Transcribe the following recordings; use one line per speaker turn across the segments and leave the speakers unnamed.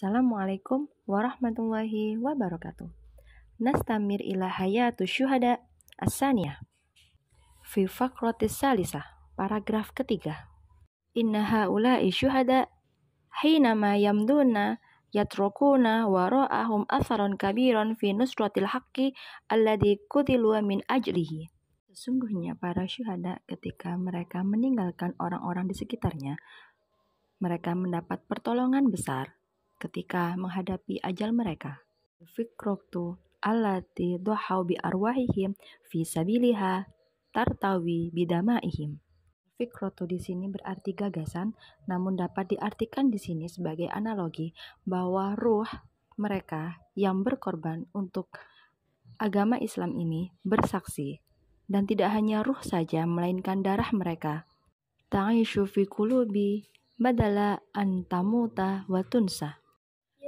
Assalamualaikum warahmatullahi wabarakatuh. Nastamir ila hayatu syuhada asaniyah. Fi fakrotis salisah, paragraf ketiga. Inna haula'i syuhada hinama yamduna yatrukuna wara'ahum atharon kabiron fi nusratil haqqi alladhi kutilu min ajlihi. Sesungguhnya para syuhada ketika mereka meninggalkan orang-orang di sekitarnya, mereka mendapat pertolongan besar ketika menghadapi ajal mereka. Fikroktu alati dohau bi arwahihim fi sabiliha tartawi bidamaihim. Fikrotu di sini berarti gagasan, namun dapat diartikan di sini sebagai analogi bahwa ruh mereka yang berkorban untuk agama Islam ini bersaksi dan tidak hanya ruh saja melainkan darah mereka. Ta'ishu fi kulubi badala antamuta watunsa.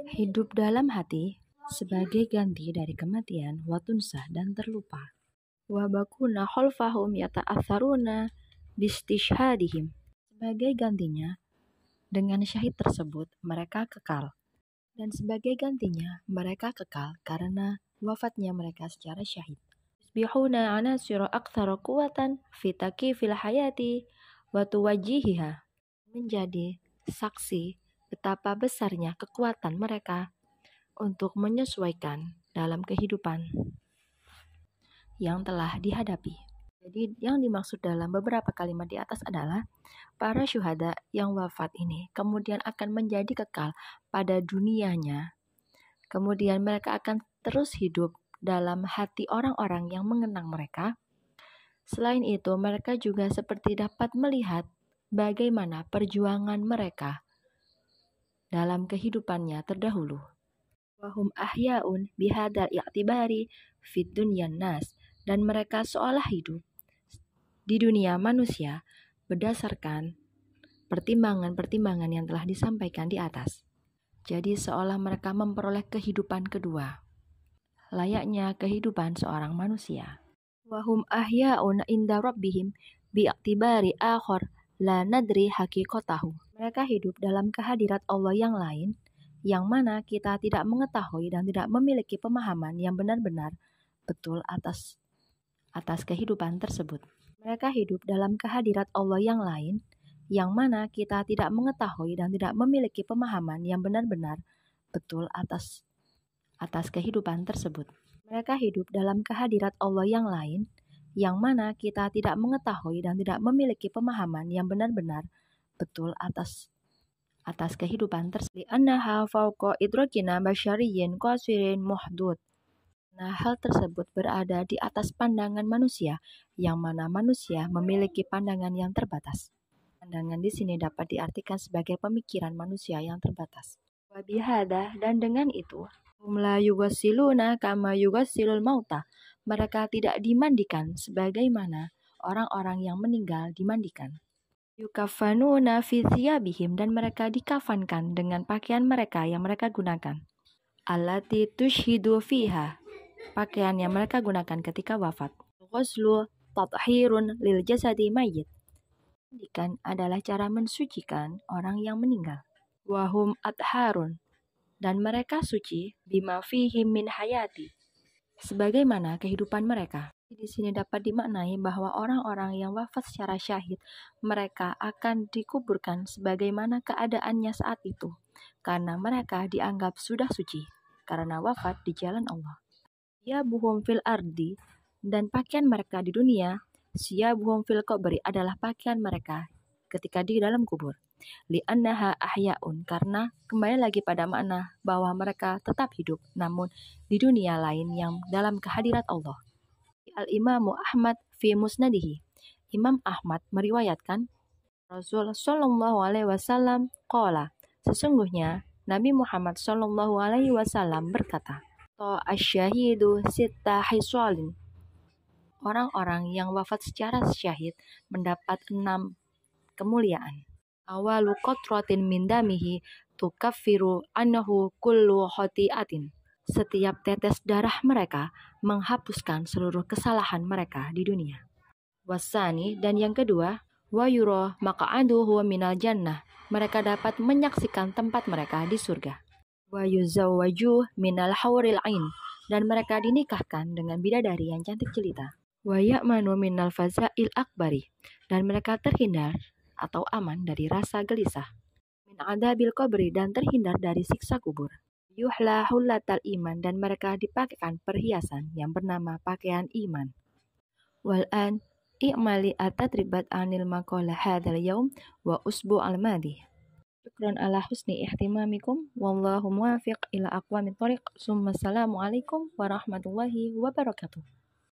Hidup dalam hati sebagai ganti dari kematian, watunsah dan terlupa. Wabakuna holfahum yata'atharuna bistishadihim. Sebagai gantinya, dengan syahid tersebut mereka kekal. Dan sebagai gantinya mereka kekal karena wafatnya mereka secara syahid. ana anasira aktsara kuatan fitaki fil hayati wa Menjadi saksi betapa besarnya kekuatan mereka untuk menyesuaikan dalam kehidupan yang telah dihadapi. Jadi yang dimaksud dalam beberapa kalimat di atas adalah para syuhada yang wafat ini kemudian akan menjadi kekal pada dunianya. Kemudian mereka akan terus hidup dalam hati orang-orang yang mengenang mereka. Selain itu, mereka juga seperti dapat melihat bagaimana perjuangan mereka dalam kehidupannya terdahulu. Wahum ahyaun bihadal i'tibari fid dunyan nas dan mereka seolah hidup di dunia manusia berdasarkan pertimbangan-pertimbangan yang telah disampaikan di atas. Jadi seolah mereka memperoleh kehidupan kedua, layaknya kehidupan seorang manusia. Wahum ahyaun inda rabbihim bi'aktibari akhor La nadri hakikatahu. Mereka hidup dalam kehadirat Allah yang lain, yang mana kita tidak mengetahui dan tidak memiliki pemahaman yang benar-benar betul atas atas kehidupan tersebut. Mereka hidup dalam kehadirat Allah yang lain, yang mana kita tidak mengetahui dan tidak memiliki pemahaman yang benar-benar betul atas atas kehidupan tersebut. Mereka hidup dalam kehadirat Allah yang lain, yang mana kita tidak mengetahui dan tidak memiliki pemahaman yang benar-benar betul atas atas kehidupan tersebut. Annaha fauqa idrakina basyariyin qasirin muhdud. Nah, hal tersebut berada di atas pandangan manusia, yang mana manusia memiliki pandangan yang terbatas. Pandangan di sini dapat diartikan sebagai pemikiran manusia yang terbatas. Wabihada dan dengan itu, Umla yugasiluna kama yugasilul mauta mereka tidak dimandikan sebagaimana orang-orang yang meninggal dimandikan. Yukafanuna fi thiyabihim dan mereka dikafankan dengan pakaian mereka yang mereka gunakan. Alati tushidu fiha, pakaian yang mereka gunakan ketika wafat. Ghuslu tathirun lil jasadi mayit. Mandikan adalah cara mensucikan orang yang meninggal. Wahum atharun dan mereka suci bima fihim min hayati sebagaimana kehidupan mereka. Di sini dapat dimaknai bahwa orang-orang yang wafat secara syahid, mereka akan dikuburkan sebagaimana keadaannya saat itu, karena mereka dianggap sudah suci, karena wafat di jalan Allah. Ya buhum fil ardi, dan pakaian mereka di dunia, siya buhum fil kubri adalah pakaian mereka ketika di dalam kubur li'annaha ahya'un karena kembali lagi pada makna bahwa mereka tetap hidup namun di dunia lain yang dalam kehadirat Allah. Al-Imamu Ahmad fi Musnadihi. Imam Ahmad meriwayatkan Rasul Shallallahu alaihi wasallam qala sesungguhnya Nabi Muhammad Shallallahu alaihi wasallam berkata to asyhadu sita hisalin." orang-orang yang wafat secara syahid mendapat enam kemuliaan awalu kotrotin min damihi tukaffiru annahu kullu khotiatin. Setiap tetes darah mereka menghapuskan seluruh kesalahan mereka di dunia. Wasani dan yang kedua, wayuro maka anduhu minal jannah. Mereka dapat menyaksikan tempat mereka di surga. Wayuzawaju minal hauril ain dan mereka dinikahkan dengan bidadari yang cantik jelita. Wayak manu minal fazail akbari dan mereka terhindar atau aman dari rasa gelisah. Min adabil qabri dan terhindar dari siksa kubur. Yuhla hullatal iman dan mereka dipakaikan perhiasan yang bernama pakaian iman. Wal'an i'mali atatribat anil makola hadal yaum wa usbu al madi. Syukran ala husni ihtimamikum wallahu muafiq ila aqwamit Summa Assalamualaikum warahmatullahi wabarakatuh.